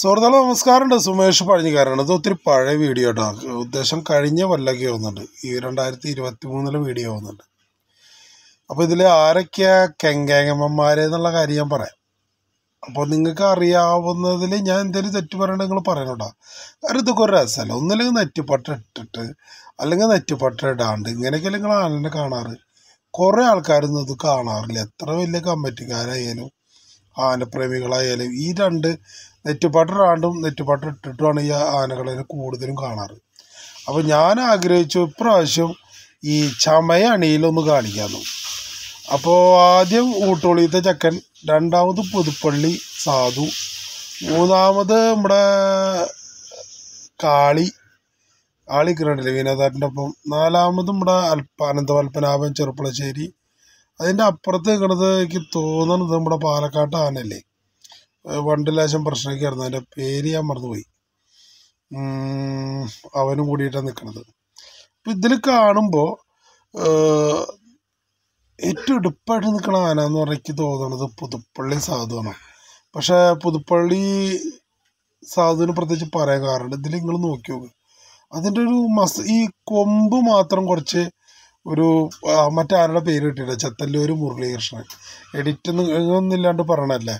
സുഹൃത്തുക്കളെ നമസ്കാരമുണ്ട് സുമേഷ് പഴഞ്ഞുകാരാണ് ഇത് ഒത്തിരി പഴയ വീഡിയോ കേട്ടോ ഉദ്ദേശം കഴിഞ്ഞ കൊല്ലമൊക്കെ ആവുന്നുണ്ട് ഈ രണ്ടായിരത്തി ഇരുപത്തി മൂന്നിലെ വീഡിയോ ആവുന്നുണ്ട് അപ്പോൾ ഇതിൽ ആരൊക്കെയാ കെങ്കേങ്ങമ്മമാരെ എന്നുള്ള കാര്യം ഞാൻ പറയാം അപ്പോൾ നിങ്ങൾക്ക് അറിയാവുന്നതിൽ ഞാൻ എന്തെങ്കിലും തെറ്റ് പറയണത് നിങ്ങൾ പറയണം കേട്ടോ കാരണം ഇതൊക്കെ ഒരു രസമല്ല ഒന്നില്ലെങ്കിൽ നെറ്റിപ്പട്ട ഇട്ടിട്ട് അല്ലെങ്കിൽ നെറ്റിപ്പട്ട ഇടാണ്ട് ഇങ്ങനെയൊക്കെ നിങ്ങൾ ആനനെ കാണാറ് കുറേ ആൾക്കാരൊന്നും ഇത് കാണാറില്ല എത്ര വലിയ കമ്മിറ്റിക്കാരായാലും ആനപ്രേമികളായാലും ഈ രണ്ട് നെറ്റുപാട്ടിടാണ്ടും നെറ്റുപാട്ട് ഇട്ടിട്ടുമാണ് ഈ ആനകളെ കൂടുതലും കാണാറ് അപ്പോൾ ഞാൻ ആഗ്രഹിച്ചു ഇപ്രാവശ്യം ഈ ചമയ അണിയിലൊന്ന് കാണിക്കാമെന്നു അപ്പോൾ ആദ്യം ഊട്ടോളിയത്തെ ചക്കൻ രണ്ടാമത് പുതുപ്പള്ളി സാധു മൂന്നാമത് നമ്മുടെ കാളി കാളി കിരണ്ടില്ലേ വിനോദാട്ടിൻ്റെ ഒപ്പം നാലാമത് നമ്മുടെ അൽപ്പ അനന്തപത്മനാഭൻ ചെറുപ്പളശ്ശേരി അതിൻ്റെ അപ്പുറത്ത് നിൽക്കണത് എനിക്ക് തോന്നണത് നമ്മുടെ പാലക്കാട്ട് ആനല്ലേ പണ്ട് ലേശം പ്രശ്നമൊക്കെ ആയിരുന്നു അതിൻ്റെ പേര് ഞാൻ മറന്നുപോയി അവനും കൂടിയിട്ടാണ് നിൽക്കുന്നത് അപ്പം ഇതിൽ കാണുമ്പോൾ ഏറ്റവും എടുപ്പായിട്ട് നിൽക്കുന്ന ആന എന്ന് പറഞ്ഞാൽ എനിക്ക് തോന്നണത് പുതുപ്പള്ളി സാധുവാണ് പക്ഷേ പുതുപ്പള്ളി സാധുവിന് പ്രത്യേകിച്ച് പറയാൻ കാരണം ഇതിൽ നിങ്ങൾ നോക്കി നോക്ക് അതിൻ്റെ ഒരു മസ് ഈ കൊമ്പ് മാത്രം കുറച്ച് ഒരു മറ്റാരുടെ പേര് കിട്ടിയില്ല ചത്തല്ലൂർ മുരളീകൃഷ്ണൻ എഡിറ്റ് ഒന്നില്ലാണ്ട് പറയണല്ലേ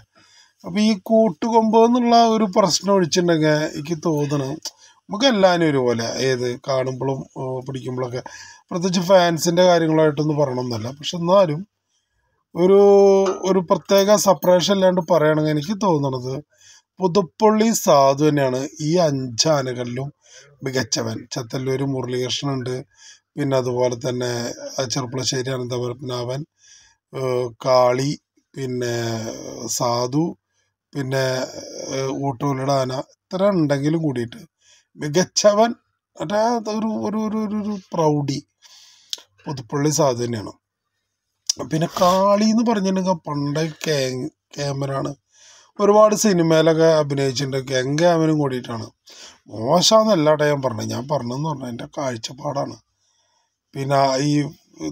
അപ്പോൾ ഈ കൂട്ടുകൊമ്പ് എന്നുള്ള ഒരു പ്രശ്നം ഒഴിച്ചിട്ടുണ്ടെങ്കിൽ എനിക്ക് തോന്നണം നമുക്ക് എല്ലാവരും ഒരുപോലെ ഏത് കാണുമ്പോഴും പിടിക്കുമ്പോഴൊക്കെ പ്രത്യേകിച്ച് ഫാൻസിൻ്റെ കാര്യങ്ങളായിട്ടൊന്നും പറയണമെന്നല്ല പക്ഷെ എന്നാലും ഒരു ഒരു പ്രത്യേക സെപ്പറേഷൻ അല്ലാണ്ട് പറയണമെങ്കിൽ എനിക്ക് തോന്നണത് പുതുപ്പള്ളി സാധു തന്നെയാണ് ഈ അഞ്ച് ആനകളിലും മികച്ചവൻ ചത്തല്ലൂർ മുരളീകൃഷ്ണൻ ഉണ്ട് പിന്നെ അതുപോലെ തന്നെ ചെർപ്പുളശ്ശേരി അനന്തപത്മനാഭൻ കാളി പിന്നെ സാധു പിന്നെ ഊട്ടോലിയുടെ ആന ഇത്ര ഉണ്ടെങ്കിലും കൂടിയിട്ട് മികച്ചവൻ അതായത് ഒരു ഒരു ഒരു ഒരു പ്രൗഢി പുതുപ്പള്ളി സാധു തന്നെയാണ് പിന്നെ കാളി എന്ന് പറഞ്ഞിട്ടുണ്ടെങ്കിൽ പണ്ട് കേ ക്യാമറാണ് ഒരുപാട് സിനിമയിലൊക്കെ അഭിനയിച്ചിട്ടുണ്ട് ഗംഗ അവനും കൂടിയിട്ടാണ് മോശമെന്നല്ല ഞാൻ പറഞ്ഞത് ഞാൻ പറഞ്ഞതെന്ന് പറഞ്ഞാൽ എൻ്റെ കാഴ്ചപ്പാടാണ് പിന്നെ ഈ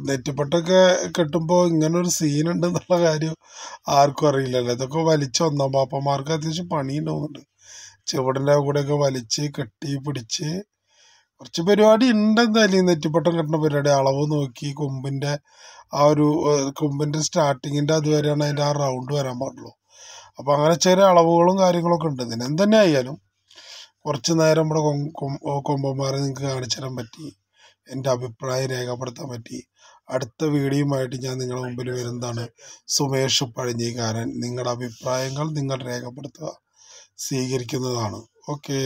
നെറ്റിപ്പട്ടൊക്കെ കെട്ടുമ്പോൾ ഇങ്ങനൊരു സീൻ എന്നുള്ള കാര്യം ആർക്കും അറിയില്ലല്ലോ ഇതൊക്കെ വലിച്ച് വന്നാൽ പാപ്പന്മാർക്ക് അത്യാവശ്യം പണിയുണ്ടാവുന്നുണ്ട് ചുവടിൻ്റെ കൂടെയൊക്കെ വലിച്ച് കെട്ടി പിടിച്ച് കുറച്ച് പരിപാടി ഉണ്ട് എന്തായാലും നെറ്റിപ്പട്ടം കെട്ടുന്ന പരിപാടി അളവ് നോക്കി കൊമ്പിൻ്റെ ആ ഒരു കൊമ്പിൻ്റെ സ്റ്റാർട്ടിങ്ങിൻ്റെ അതുവരെയാണ് അതിൻ്റെ ആ റൗണ്ട് വരാൻ പാടുള്ളൂ അപ്പോൾ അങ്ങനെ ചെറിയ അളവുകളും കാര്യങ്ങളൊക്കെ ഉണ്ട് ഇതിന് ആയാലും കുറച്ച് നേരം ഇവിടെ കൊമ്പന്മാരെ നിങ്ങൾക്ക് കാണിച്ചു തരാൻ പറ്റി എൻ്റെ അഭിപ്രായം രേഖപ്പെടുത്താൻ പറ്റി അടുത്ത വീഡിയോയുമായിട്ട് ഞാൻ നിങ്ങളുടെ മുമ്പിൽ വരുന്നതാണ് സുമേഷ് പഴഞ്ഞീകാരൻ നിങ്ങളുടെ അഭിപ്രായങ്ങൾ നിങ്ങൾ രേഖപ്പെടുത്തുക സ്വീകരിക്കുന്നതാണ് ഓക്കേ